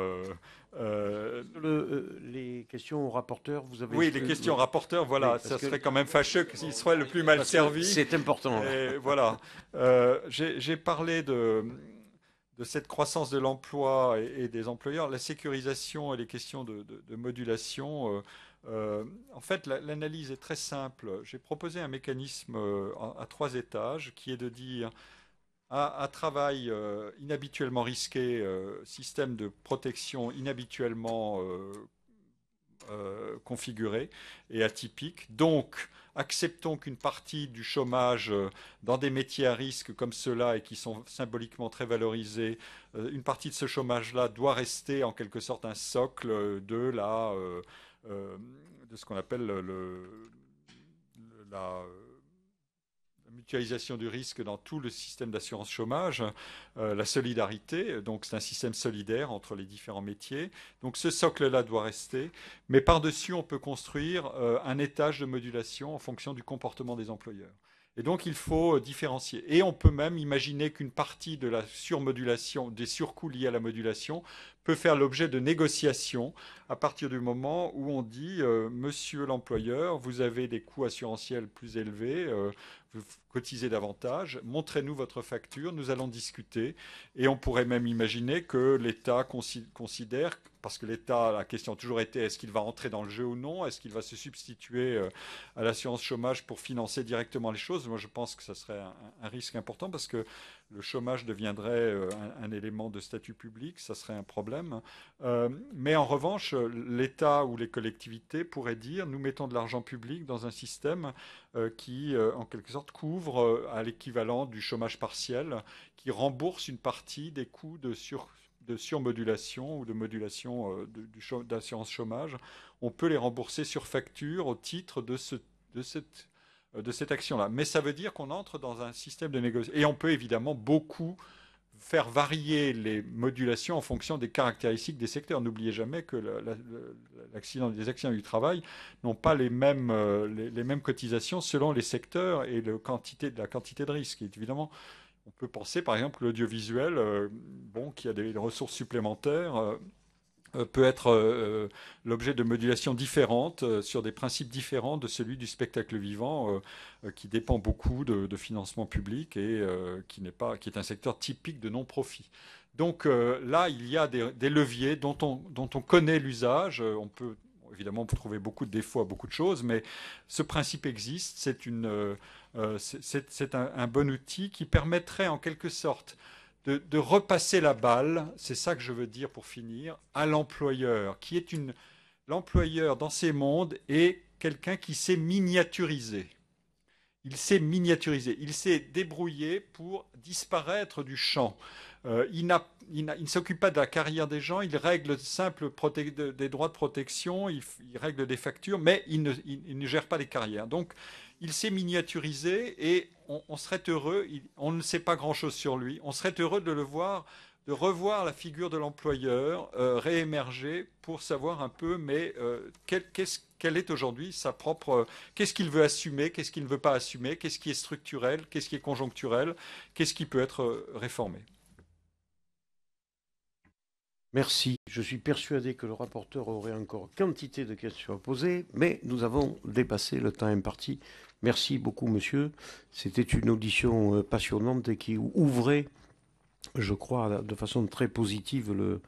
Euh, le, euh, les questions aux rapporteurs, vous avez. Oui, les questions aux rapporteurs, voilà. ça serait quand même fâcheux qu'ils soient le plus mal servi. C'est important. voilà. Euh, j'ai parlé de, de cette croissance de l'emploi et, des employeurs, la sécurisation et les questions de, modulation. en fait, l'analyse est très simple. J'ai proposé un mécanisme à trois étages qui est de dire un, travail euh, inhabituellement risqué, euh, système de protection inhabituellement euh, configuré et atypique. Donc, acceptons qu'une partie du chômage dans des métiers à risque comme ceux-là et qui sont symboliquement très valorisés, une partie de ce chômage-là doit rester en quelque sorte un socle de la, de ce qu'on appelle le, la l'utilisation du risque dans tout le système d'assurance chômage, euh, la solidarité. Donc, c'est un système solidaire entre les différents métiers. Donc, ce socle-là doit rester. Mais par-dessus, on peut construire euh, un étage de modulation en fonction du comportement des employeurs. Et donc, il faut euh, différencier. Et on peut même imaginer qu'une partie de la surmodulation, des surcoûts liés à la modulation, peut faire l'objet de négociations à partir du moment où on dit euh, Monsieur l'employeur, vous avez des coûts assurantiels plus élevés, euh, vous cotisez davantage, montrez-nous votre facture, nous allons discuter. Et on pourrait même imaginer que l'État considère parce que l'État, la question a toujours été est-ce qu'il va entrer dans le jeu ou non Est-ce qu'il va se substituer euh, à l'assurance chômage pour financer directement les choses Moi, je pense que ça serait un risque important parce que le chômage deviendrait euh, un, élément de statut public, ça serait un problème. Euh, mais en revanche, l'État ou les collectivités pourraient dire nous mettons de l'argent public dans un système euh, qui, en quelque sorte, couvre à l'équivalent du chômage partiel, qui rembourse une partie des coûts de surmodulation ou de modulation d'assurance chômage, on peut les rembourser sur facture au titre de, ce, de cette euh, de cette action-là. Mais ça veut dire qu'on entre dans un système de négociation. Et on peut évidemment beaucoup faire varier les modulations en fonction des caractéristiques des secteurs. N'oubliez jamais que l'accident, des accidents du travail n'ont pas les mêmes, euh, les, mêmes cotisations selon les secteurs et quantité, la quantité de risque. évidemment, on peut penser par exemple l'audiovisuel, euh, bon, qui a des ressources supplémentaires. Euh, peut être euh, euh, l'objet de modulations différentes sur des principes différents de celui du spectacle vivant qui dépend beaucoup de, financement public et qui pas qui est un secteur typique de non-profit. Donc là, il y a des, leviers dont on, dont on connaît l'usage. On peut évidemment trouver beaucoup de défauts à beaucoup de choses, mais ce principe existe. C'est un, bon outil qui permettrait en quelque sorte de, repasser la balle, c'est ça que je veux dire pour finir, à l'employeur, qui est une... L'employeur dans ces mondes est quelqu'un qui s'est miniaturisé. Il s'est miniaturisé, il s'est débrouillé pour disparaître du champ. Euh, il, ne s'occupe pas de la carrière des gens, il règle simple des droits de protection, il, règle des factures, mais il ne, gère pas les carrières. Donc, il s'est miniaturisé et on, serait heureux, on ne sait pas grand-chose sur lui, on serait heureux de le voir, de revoir la figure de l'employeur euh, réémerger pour savoir un peu, mais euh, qu'est-ce quelle est aujourd'hui sa propre. Euh, qu'est-ce qu'il veut assumer Qu'est-ce qu'il ne veut pas assumer Qu'est-ce qui est structurel Qu'est-ce qui est conjoncturel Qu'est-ce qui peut être réformé Merci. Je suis persuadé que le rapporteur aurait encore quantité de questions à poser, mais nous avons dépassé le temps imparti. Merci beaucoup, monsieur. C'était une audition euh, passionnante et qui ouvrait, je crois, de façon très positive le,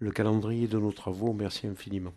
le calendrier de nos travaux. Merci infiniment.